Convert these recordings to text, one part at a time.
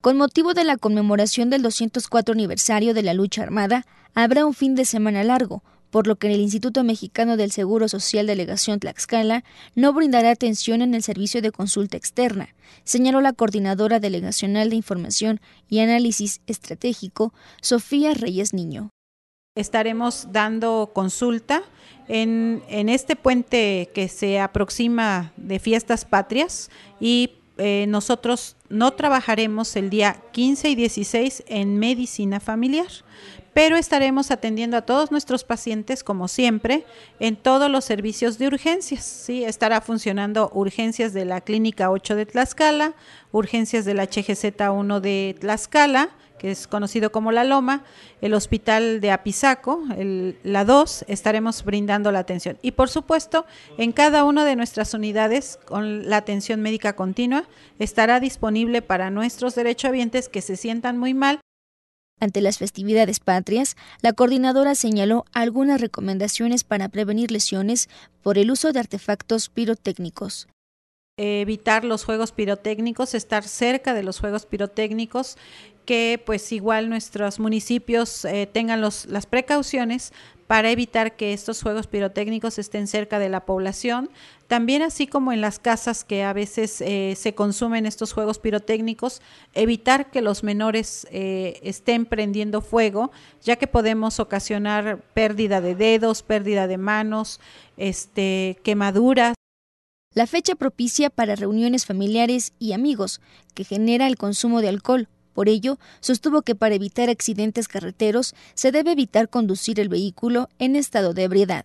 Con motivo de la conmemoración del 204 aniversario de la lucha armada, habrá un fin de semana largo, por lo que el Instituto Mexicano del Seguro Social Delegación Tlaxcala no brindará atención en el servicio de consulta externa, señaló la coordinadora delegacional de Información y Análisis Estratégico, Sofía Reyes Niño. Estaremos dando consulta en, en este puente que se aproxima de fiestas patrias y eh, nosotros no trabajaremos el día 15 y 16 en medicina familiar, pero estaremos atendiendo a todos nuestros pacientes, como siempre, en todos los servicios de urgencias. ¿sí? Estará funcionando urgencias de la Clínica 8 de Tlaxcala, urgencias de la HGZ1 de Tlaxcala, que es conocido como La Loma, el Hospital de Apizaco, la 2, estaremos brindando la atención. Y por supuesto, en cada una de nuestras unidades, con la atención médica continua, estará disponible para nuestros derechohabientes que se sientan muy mal ante las festividades patrias, la coordinadora señaló algunas recomendaciones para prevenir lesiones por el uso de artefactos pirotécnicos. Evitar los juegos pirotécnicos, estar cerca de los juegos pirotécnicos, que pues igual nuestros municipios eh, tengan las precauciones para evitar que estos juegos pirotécnicos estén cerca de la población. También así como en las casas que a veces eh, se consumen estos juegos pirotécnicos, evitar que los menores eh, estén prendiendo fuego, ya que podemos ocasionar pérdida de dedos, pérdida de manos, este, quemaduras. La fecha propicia para reuniones familiares y amigos que genera el consumo de alcohol por ello, sostuvo que para evitar accidentes carreteros se debe evitar conducir el vehículo en estado de ebriedad.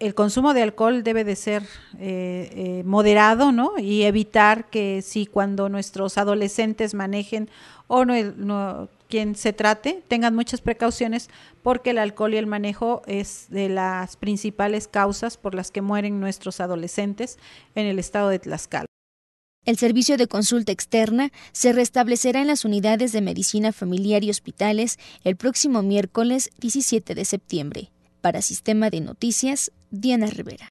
El consumo de alcohol debe de ser eh, eh, moderado, Y evitar que si cuando nuestros adolescentes manejen o quien se trate tengan muchas precauciones porque el alcohol y el manejo es de las principales causas por las que mueren nuestros adolescentes en el estado de Tlaxcala. El servicio de consulta externa se restablecerá en las unidades de medicina familiar y hospitales el próximo miércoles 17 de septiembre. Para Sistema de Noticias, Diana Rivera.